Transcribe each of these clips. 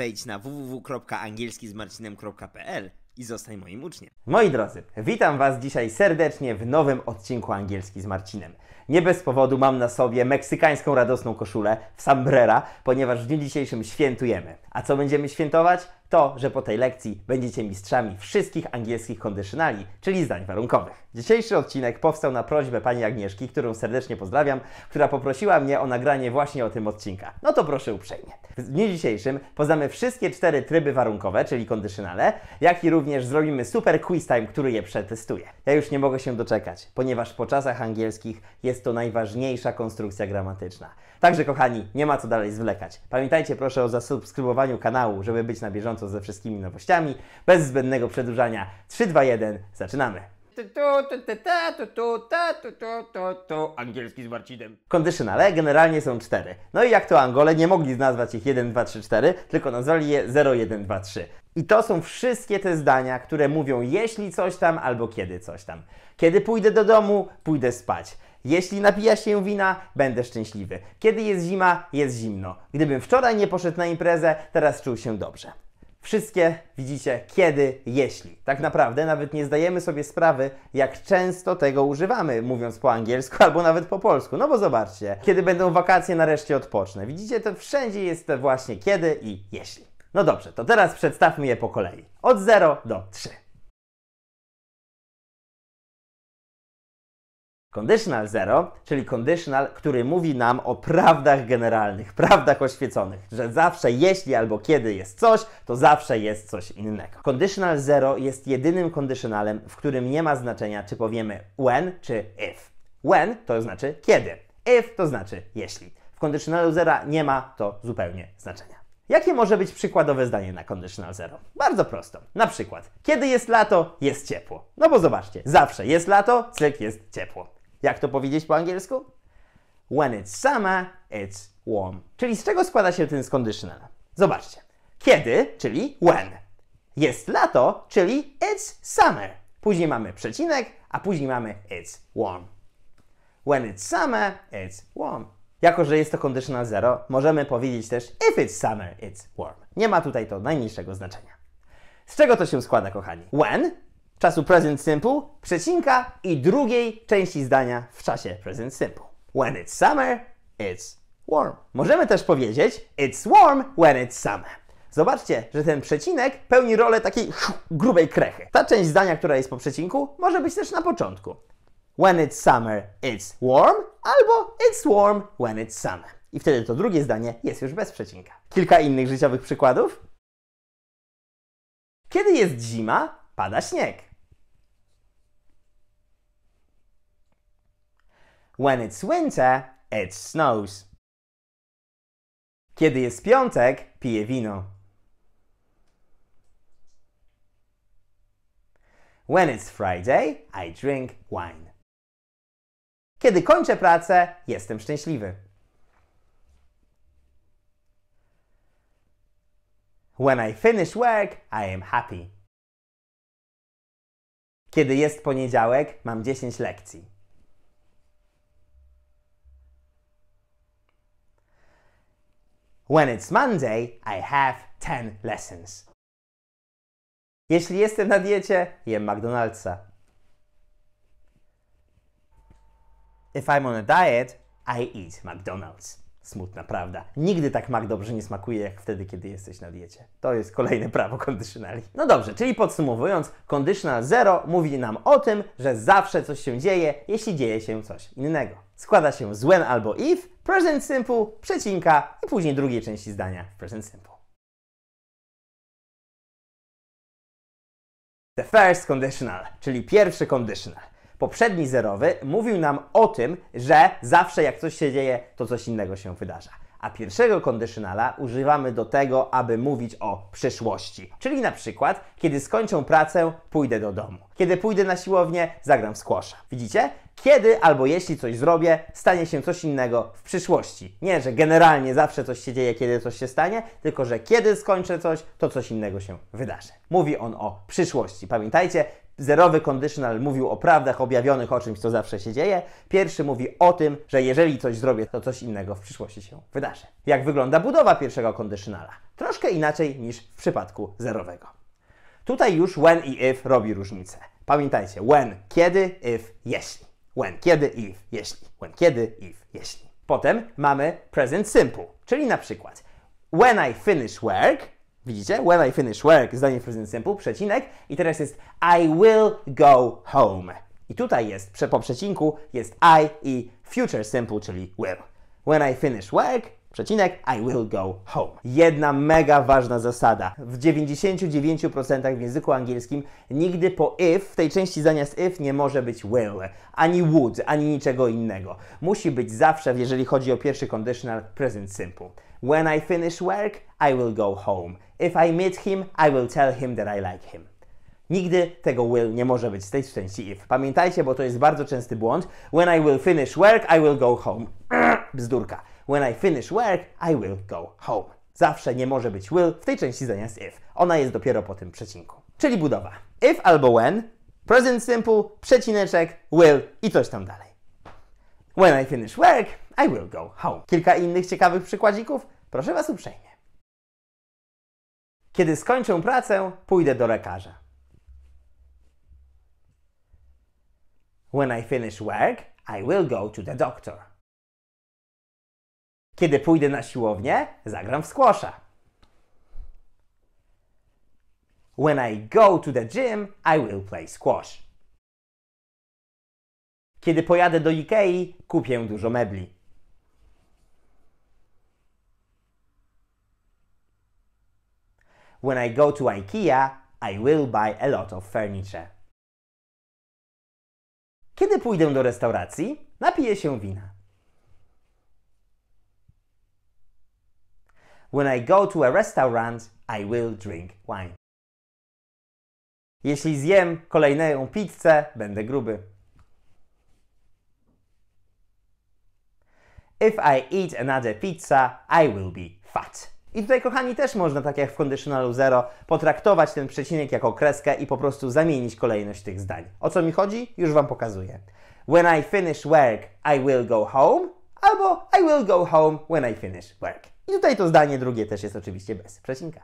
wejdź na www.angielskizmarcinem.pl i zostań moim uczniem. Moi drodzy, witam Was dzisiaj serdecznie w nowym odcinku Angielski z Marcinem. Nie bez powodu mam na sobie meksykańską radosną koszulę w Sambrera, ponieważ w dniu dzisiejszym świętujemy. A co będziemy świętować? to, że po tej lekcji będziecie mistrzami wszystkich angielskich kondycjonali, czyli zdań warunkowych. Dzisiejszy odcinek powstał na prośbę pani Agnieszki, którą serdecznie pozdrawiam, która poprosiła mnie o nagranie właśnie o tym odcinka. No to proszę uprzejmie. W dniu dzisiejszym poznamy wszystkie cztery tryby warunkowe, czyli kondycjonale, jak i również zrobimy super quiz time, który je przetestuje. Ja już nie mogę się doczekać, ponieważ po czasach angielskich jest to najważniejsza konstrukcja gramatyczna. Także kochani, nie ma co dalej zwlekać. Pamiętajcie proszę o zasubskrybowaniu kanału, żeby być na bieżąco bieżąco ze wszystkimi nowościami. Bez zbędnego przedłużania. 3, 2, 1, zaczynamy! Angielski z Marcinem. Kondycjonale generalnie są cztery. No i jak to Angole nie mogli nazwać ich 1, 2, 3, 4, tylko nazwali je 0, 1, 2, 3. I to są wszystkie te zdania, które mówią jeśli coś tam albo kiedy coś tam. Kiedy pójdę do domu, pójdę spać. Jeśli napija się wina, będę szczęśliwy. Kiedy jest zima, jest zimno. Gdybym wczoraj nie poszedł na imprezę, teraz czuł się dobrze. Wszystkie widzicie kiedy, jeśli. Tak naprawdę nawet nie zdajemy sobie sprawy, jak często tego używamy, mówiąc po angielsku albo nawet po polsku. No bo zobaczcie, kiedy będą wakacje, nareszcie odpocznę. Widzicie, to wszędzie jest właśnie kiedy i jeśli. No dobrze, to teraz przedstawmy je po kolei. Od 0 do 3. Conditional zero, czyli conditional, który mówi nam o prawdach generalnych, prawdach oświeconych, że zawsze jeśli albo kiedy jest coś, to zawsze jest coś innego. Conditional zero jest jedynym conditionalem, w którym nie ma znaczenia, czy powiemy when czy if. When to znaczy kiedy, if to znaczy jeśli. W conditionalu zera nie ma to zupełnie znaczenia. Jakie może być przykładowe zdanie na conditional zero? Bardzo prosto. Na przykład, kiedy jest lato, jest ciepło. No bo zobaczcie, zawsze jest lato, cyk, jest ciepło. Jak to powiedzieć po angielsku? When it's summer, it's warm. Czyli z czego składa się ten conditional? Zobaczcie. Kiedy, czyli when. Jest lato, czyli it's summer. Później mamy przecinek, a później mamy it's warm. When it's summer, it's warm. Jako, że jest to conditional zero, możemy powiedzieć też if it's summer, it's warm. Nie ma tutaj to najmniejszego znaczenia. Z czego to się składa, kochani? When czasu present simple, przecinka i drugiej części zdania w czasie present simple. When it's summer, it's warm. Możemy też powiedzieć it's warm when it's summer. Zobaczcie, że ten przecinek pełni rolę takiej grubej krechy. Ta część zdania, która jest po przecinku, może być też na początku. When it's summer, it's warm, albo it's warm when it's summer. I wtedy to drugie zdanie jest już bez przecinka. Kilka innych życiowych przykładów. Kiedy jest zima, pada śnieg. When it's winter, it snows. Kiedy jest piątek, pije wino. When it's Friday, I drink wine. Kiedy kończę pracę, jestem szczęśliwy. When I finish work, I am happy. Kiedy jest poniedziałek, mam 10 lekcji. When it's Monday, I have 10 lessons. Jeśli jestem na diecie, jem McDonald'sa. If I'm on a diet, I eat McDonald's. Smutna prawda. Nigdy tak mak dobrze nie smakuje, jak wtedy, kiedy jesteś na diecie. To jest kolejne prawo kondycjonali. No dobrze, czyli podsumowując, kondycjonal zero mówi nam o tym, że zawsze coś się dzieje, jeśli dzieje się coś innego. Składa się z when albo if, present simple, przecinka i później drugiej części zdania w present simple. The first conditional, czyli pierwszy conditional. Poprzedni zerowy mówił nam o tym, że zawsze jak coś się dzieje, to coś innego się wydarza a pierwszego kondycjonala używamy do tego, aby mówić o przyszłości. Czyli na przykład, kiedy skończę pracę, pójdę do domu. Kiedy pójdę na siłownię, zagram w squasha. Widzicie? Kiedy albo jeśli coś zrobię, stanie się coś innego w przyszłości. Nie, że generalnie zawsze coś się dzieje, kiedy coś się stanie, tylko że kiedy skończę coś, to coś innego się wydarzy. Mówi on o przyszłości. Pamiętajcie, Zerowy conditional mówił o prawdach objawionych, o czymś, co zawsze się dzieje. Pierwszy mówi o tym, że jeżeli coś zrobię, to coś innego w przyszłości się wydarzy. Jak wygląda budowa pierwszego conditionala? Troszkę inaczej niż w przypadku zerowego. Tutaj już when i if robi różnicę. Pamiętajcie, when kiedy, if jeśli. When kiedy, if jeśli. When kiedy, if jeśli. Potem mamy present simple, czyli na przykład when I finish work, Widzicie? When I finish work, zdanie w present simple, przecinek i teraz jest I will go home. I tutaj jest, po przecinku jest I i future simple, czyli will. When I finish work, przecinek, I will go home. Jedna mega ważna zasada. W 99% w języku angielskim nigdy po if, w tej części zamiast if nie może być will, ani would, ani niczego innego. Musi być zawsze, jeżeli chodzi o pierwszy conditional, present simple. When I finish work, I will go home. If I meet him, I will tell him that I like him. Nigdy tego will nie może być z tej części if. Pamiętajcie, bo to jest bardzo częsty błąd. When I will finish work, I will go home. Bzdurka. When I finish work, I will go home. Zawsze nie może być will w tej części zamiast if. Ona jest dopiero po tym przecinku. Czyli budowa. If albo when, present simple, przecineczek, will i coś tam dalej. When I finish work, I will go home. Kilka innych ciekawych przykładzików? Proszę Was uprzejmie. Kiedy skończę pracę, pójdę do lekarza. When I finish work, I will go to the doctor. Kiedy pójdę na siłownię, zagram w squasha. When I go to the gym, I will play squash. Kiedy pojadę do Ikei, kupię dużo mebli. When I go to IKEA, I will buy a lot of furniture. Kiedy pójdę do restauracji, napiję się wina. When I go to a restaurant, I will drink wine. Jeśli zjem kolejną pizzę, będę gruby. If I eat another pizza, I will be fat. I tutaj, kochani, też można, tak jak w conditionalu 0, potraktować ten przecinek jako kreskę i po prostu zamienić kolejność tych zdań. O co mi chodzi? Już Wam pokazuję. When I finish work, I will go home. Albo I will go home when I finish work. I tutaj to zdanie drugie też jest oczywiście bez przecinka.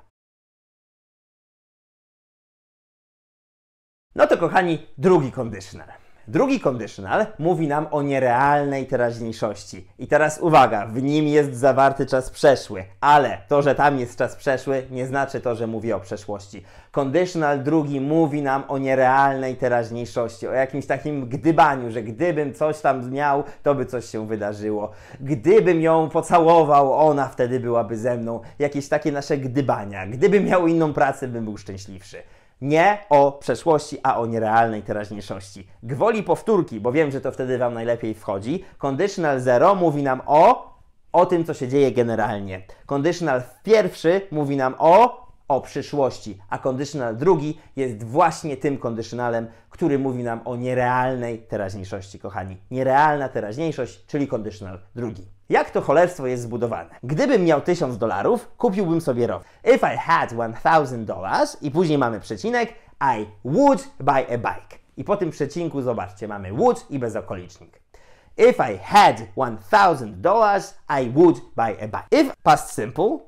No to kochani, drugi conditional. Drugi kondycjonal mówi nam o nierealnej teraźniejszości. I teraz uwaga, w nim jest zawarty czas przeszły, ale to, że tam jest czas przeszły, nie znaczy to, że mówi o przeszłości. Kondycjonal drugi mówi nam o nierealnej teraźniejszości, o jakimś takim gdybaniu, że gdybym coś tam miał, to by coś się wydarzyło. Gdybym ją pocałował, ona wtedy byłaby ze mną. Jakieś takie nasze gdybania. Gdybym miał inną pracę, bym był szczęśliwszy. Nie o przeszłości, a o nierealnej teraźniejszości. Gwoli powtórki, bo wiem, że to wtedy Wam najlepiej wchodzi. Conditional zero mówi nam o, o tym, co się dzieje generalnie. Conditional pierwszy mówi nam o, o przyszłości, a conditional drugi jest właśnie tym conditionalem, który mówi nam o nierealnej teraźniejszości, kochani. Nierealna teraźniejszość, czyli conditional drugi. Jak to cholerstwo jest zbudowane? Gdybym miał 1000 dolarów, kupiłbym sobie rower. If I had 1000 dollars i później mamy przecinek, I would buy a bike. I po tym przecinku, zobaczcie, mamy would i bezokolicznik. If I had 1000 dollars, I would buy a bike. If past simple,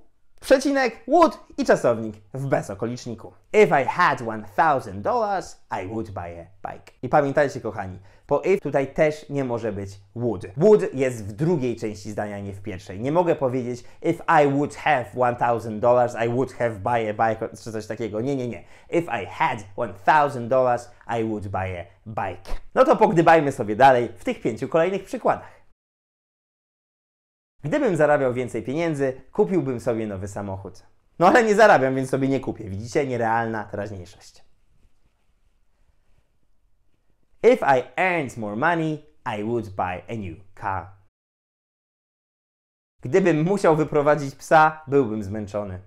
przecinek, would i czasownik w bezokoliczniku. If I had 1000 dollars, I would buy a bike. I pamiętajcie, kochani, po if tutaj też nie może być would. Would jest w drugiej części zdania, nie w pierwszej. Nie mogę powiedzieć if I would have 1000 dollars, I would have buy a bike czy coś takiego. Nie, nie, nie. If I had 1000 dollars, I would buy a bike. No to pogdybajmy sobie dalej w tych pięciu kolejnych przykładach. Gdybym zarabiał więcej pieniędzy, kupiłbym sobie nowy samochód. No ale nie zarabiam, więc sobie nie kupię. Widzicie, nierealna teraźniejszość. If I earned more money, I would buy a new car. Gdybym musiał wyprowadzić psa, byłbym zmęczony.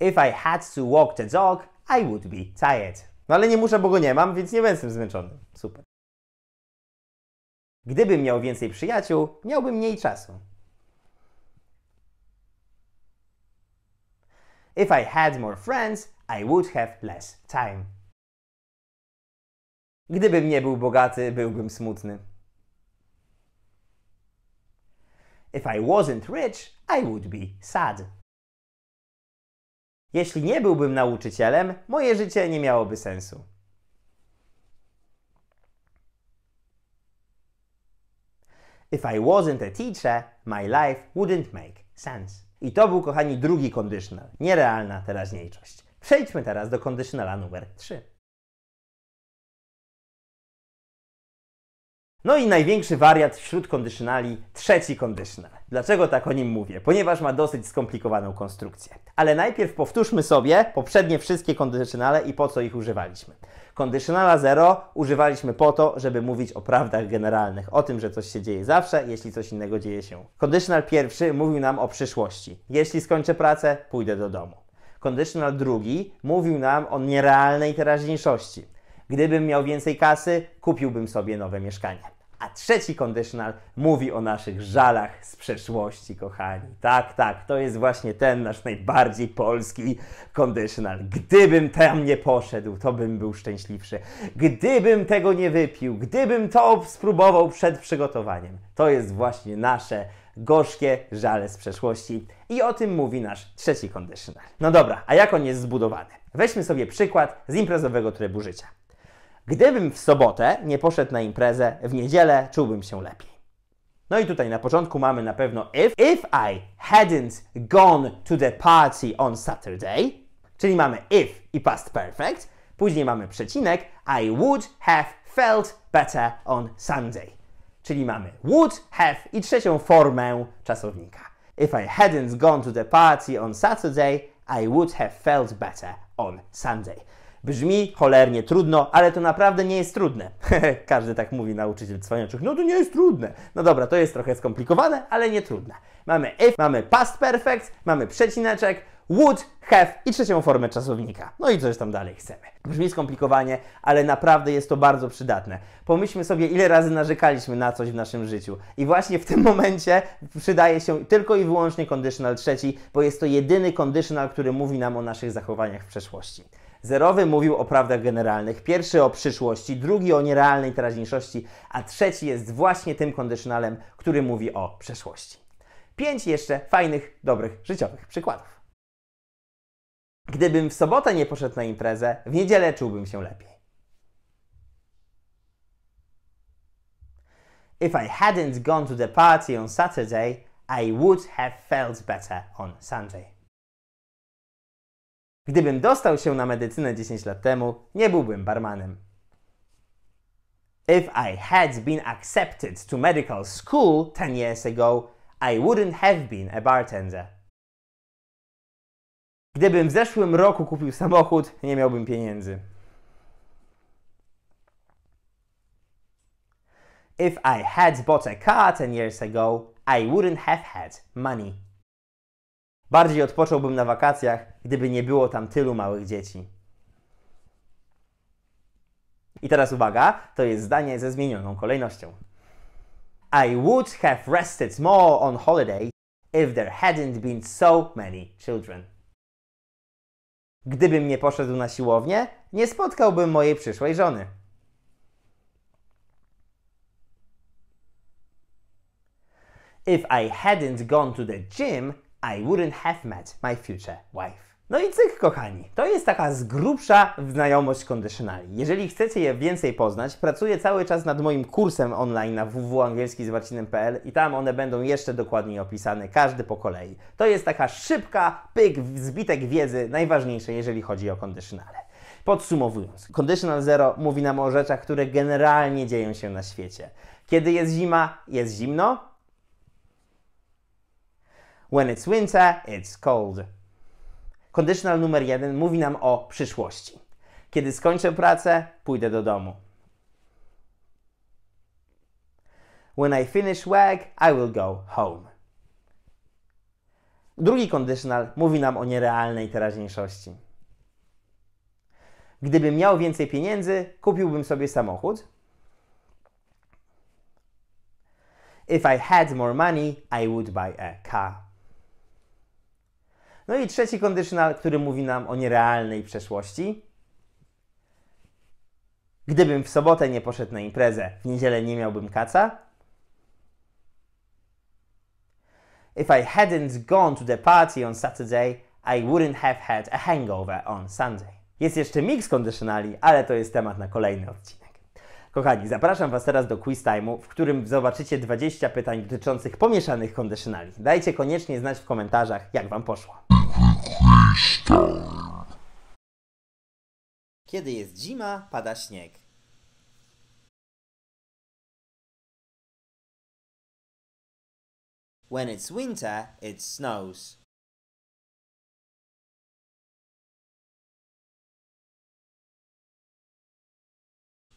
If I had to walk the dog, I would be tired. No ale nie muszę, bo go nie mam, więc nie będę zmęczony. Super. Gdybym miał więcej przyjaciół, miałbym mniej czasu. If I had more friends, I would have less time. Gdybym nie był bogaty, byłbym smutny. If I wasn't rich, I would be sad. Jeśli nie byłbym nauczycielem, moje życie nie miałoby sensu. If I wasn't a teacher, my life wouldn't make sense. I to był, kochani, drugi kondycjoner, nierealna teraźniejszość. Przejdźmy teraz do kondycjonala numer 3. No i największy wariat wśród kondycjonali, trzeci kondycjonal. Dlaczego tak o nim mówię? Ponieważ ma dosyć skomplikowaną konstrukcję. Ale najpierw powtórzmy sobie poprzednie wszystkie kondycjonale i po co ich używaliśmy. Kondycjonala 0 używaliśmy po to, żeby mówić o prawdach generalnych, o tym, że coś się dzieje zawsze, jeśli coś innego dzieje się. Kondycjonal pierwszy mówił nam o przyszłości. Jeśli skończę pracę, pójdę do domu. Kondycjonal drugi mówił nam o nierealnej teraźniejszości. Gdybym miał więcej kasy, kupiłbym sobie nowe mieszkanie. A trzeci kondycjonal mówi o naszych żalach z przeszłości, kochani. Tak, tak, to jest właśnie ten nasz najbardziej polski kondycjonal. Gdybym tam nie poszedł, to bym był szczęśliwszy. Gdybym tego nie wypił, gdybym to spróbował przed przygotowaniem. To jest właśnie nasze gorzkie żale z przeszłości. I o tym mówi nasz trzeci kondycjonal. No dobra, a jak on jest zbudowany? Weźmy sobie przykład z imprezowego trybu życia. Gdybym w sobotę nie poszedł na imprezę, w niedzielę czułbym się lepiej. No i tutaj na początku mamy na pewno if. If I hadn't gone to the party on Saturday, czyli mamy if i past perfect, później mamy przecinek I would have felt better on Sunday. Czyli mamy would have i trzecią formę czasownika. If I hadn't gone to the party on Saturday, I would have felt better on Sunday. Brzmi cholernie trudno, ale to naprawdę nie jest trudne. Każdy tak mówi, nauczyciel cwaniaczych. No to nie jest trudne. No dobra, to jest trochę skomplikowane, ale nie trudne. Mamy if, mamy past perfect, mamy przecineczek, would, have i trzecią formę czasownika. No i coś tam dalej chcemy. Brzmi skomplikowanie, ale naprawdę jest to bardzo przydatne. Pomyślmy sobie, ile razy narzekaliśmy na coś w naszym życiu. I właśnie w tym momencie przydaje się tylko i wyłącznie conditional trzeci, bo jest to jedyny conditional, który mówi nam o naszych zachowaniach w przeszłości. Zerowy mówił o prawdach generalnych, pierwszy o przyszłości, drugi o nierealnej teraźniejszości, a trzeci jest właśnie tym kondycjonalem, który mówi o przeszłości. Pięć jeszcze fajnych, dobrych, życiowych przykładów. Gdybym w sobotę nie poszedł na imprezę, w niedzielę czułbym się lepiej. If I hadn't gone to the party on Saturday, I would have felt better on Sunday. Gdybym dostał się na medycynę 10 lat temu, nie byłbym barmanem. If I had been accepted to medical school 10 years ago, I wouldn't have been a bartender. Gdybym w zeszłym roku kupił samochód, nie miałbym pieniędzy. If I had bought a car 10 years ago, I wouldn't have had money. Bardziej odpocząłbym na wakacjach, gdyby nie było tam tylu małych dzieci. I teraz uwaga, to jest zdanie ze zmienioną kolejnością. I would have rested more on holiday if there hadn't been so many children. Gdybym nie poszedł na siłownię, nie spotkałbym mojej przyszłej żony. If I hadn't gone to the gym, i wouldn't have met my future wife. No i cyk, kochani. To jest taka z grubsza znajomość kondycjonali. Jeżeli chcecie je więcej poznać, pracuję cały czas nad moim kursem online na www.angielskizwacinem.pl i tam one będą jeszcze dokładniej opisane, każdy po kolei. To jest taka szybka, pyk, zbitek wiedzy, najważniejsze, jeżeli chodzi o kondycjonale. Podsumowując, Conditional Zero mówi nam o rzeczach, które generalnie dzieją się na świecie. Kiedy jest zima, jest zimno, When it's winter, it's cold. Conditional numer jeden mówi nam o przyszłości. Kiedy skończę pracę, pójdę do domu. When I finish work, I will go home. Drugi kondycjonal mówi nam o nierealnej teraźniejszości. Gdybym miał więcej pieniędzy, kupiłbym sobie samochód. If I had more money, I would buy a car. No i trzeci kondycjonal, który mówi nam o nierealnej przeszłości. Gdybym w sobotę nie poszedł na imprezę, w niedzielę nie miałbym kaca. If I hadn't gone to the party on Saturday, I wouldn't have had a hangover on Sunday. Jest jeszcze mix kondycjonali, ale to jest temat na kolejny odcinek. Kochani, zapraszam Was teraz do quiz time'u, w którym zobaczycie 20 pytań dotyczących pomieszanych kondycjonali. Dajcie koniecznie znać w komentarzach, jak Wam poszło. Kiedy jest zima, pada śnieg. When it's winter, it snows.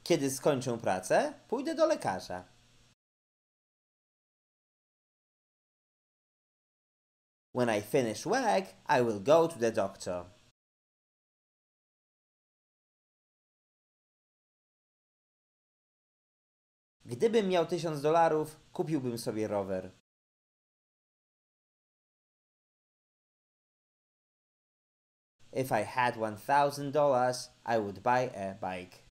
Kiedy skończę pracę, pójdę do lekarza. When I finish work, I will go to the doctor. Gdybym miał dolarów, kupiłbym sobie rower. If I had $1,000, I would buy a bike.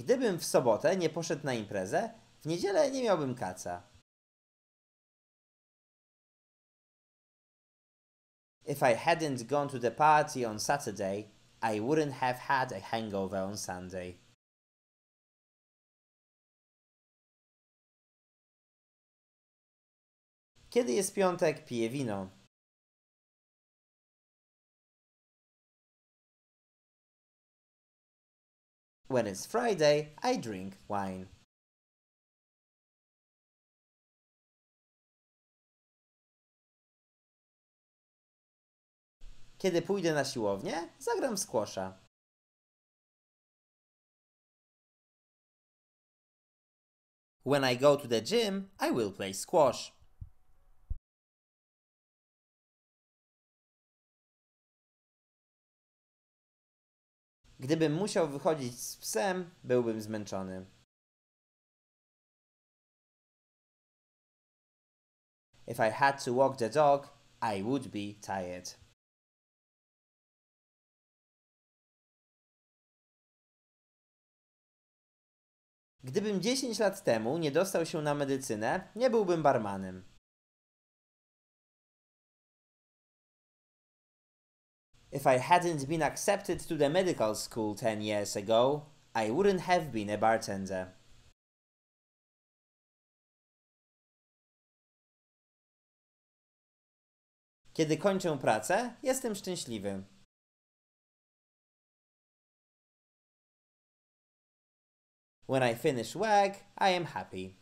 Gdybym w sobotę nie poszedł na imprezę, w niedzielę nie miałbym kaca. If I hadn't gone to the party on Saturday, I wouldn't have had a hangover on Sunday. Kiedy jest piątek, piję wino. When it's Friday, I drink wine. Kiedy pójdę na siłownię, zagram w squasha. When I go to the gym, I will play squash. Gdybym musiał wychodzić z psem, byłbym zmęczony. If I had to walk the dog, I would be tired. Gdybym 10 lat temu nie dostał się na medycynę, nie byłbym barmanem. If I hadn't been accepted to the medical school 10 years ago, I wouldn't have been a bartender. Kiedy kończę pracę, jestem szczęśliwy. When I finish work, I am happy.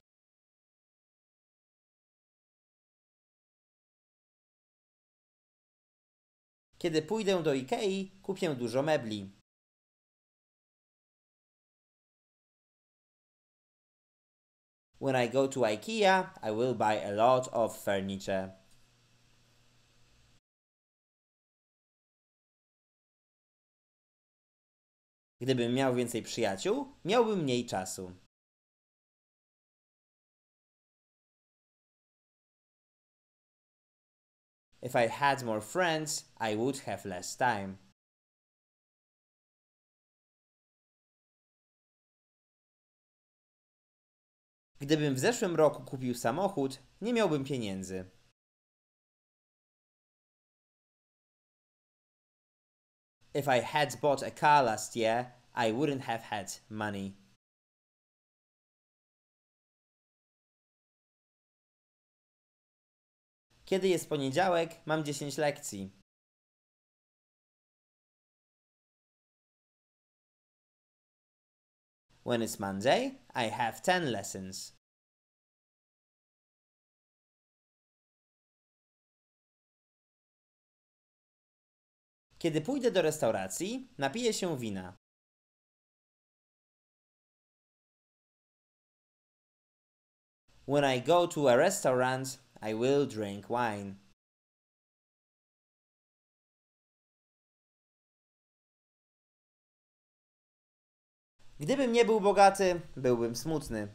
Kiedy pójdę do Ikei, kupię dużo mebli. When I go to IKEA, I will buy a lot of furniture. Gdybym miał więcej przyjaciół, miałbym mniej czasu. If I had more friends, I would have less time. Gdybym w zeszłym roku kupił samochód, nie miałbym pieniędzy. If I had bought a car last year, I wouldn't have had money. Kiedy jest poniedziałek, mam 10 lekcji. When it's Monday, I have 10 lessons. Kiedy pójdę do restauracji, napiję się wina. When I go to a restaurant, i will drink wine. Gdybym nie był bogaty, byłbym smutny.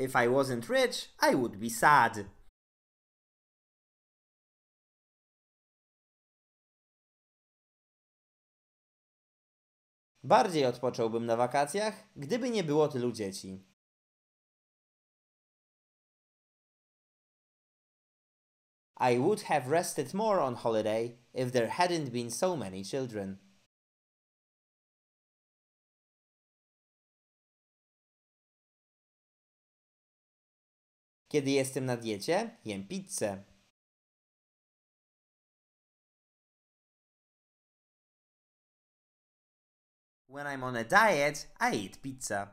If I wasn't rich, I would be sad. Bardziej odpocząłbym na wakacjach, gdyby nie było tylu dzieci. I would have rested more on holiday if there hadn't been so many children. Kiedy jestem na diecie, jem pizzę. When I'm on a diet, I eat pizza.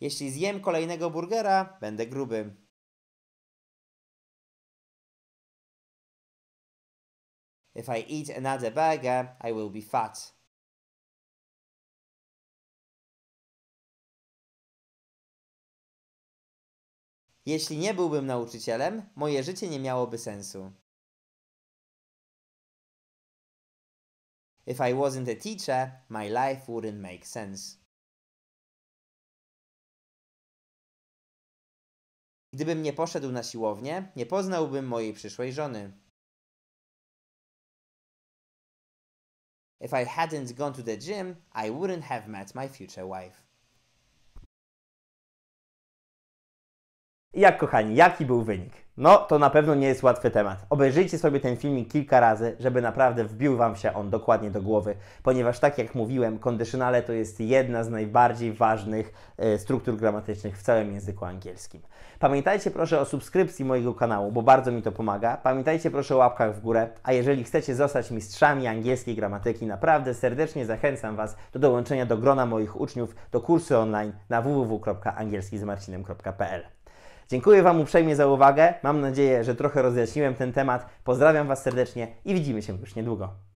Jeśli zjem kolejnego burgera, będę gruby. If I eat another burger, I will be fat. Jeśli nie byłbym nauczycielem, moje życie nie miałoby sensu. If I wasn't a teacher, my life wouldn't make sense. Gdybym nie poszedł na siłownię, nie poznałbym mojej przyszłej żony. If I hadn't gone to the gym, I wouldn't have met my future wife. Jak kochani, jaki był wynik? No, to na pewno nie jest łatwy temat. Obejrzyjcie sobie ten filmik kilka razy, żeby naprawdę wbił Wam się on dokładnie do głowy, ponieważ tak jak mówiłem, kondycjonale to jest jedna z najbardziej ważnych e, struktur gramatycznych w całym języku angielskim. Pamiętajcie proszę o subskrypcji mojego kanału, bo bardzo mi to pomaga. Pamiętajcie proszę o łapkach w górę, a jeżeli chcecie zostać mistrzami angielskiej gramatyki, naprawdę serdecznie zachęcam Was do dołączenia do grona moich uczniów do kursu online na www.angielskizmarcinem.pl. Dziękuję Wam uprzejmie za uwagę. Mam nadzieję, że trochę rozjaśniłem ten temat. Pozdrawiam Was serdecznie i widzimy się już niedługo.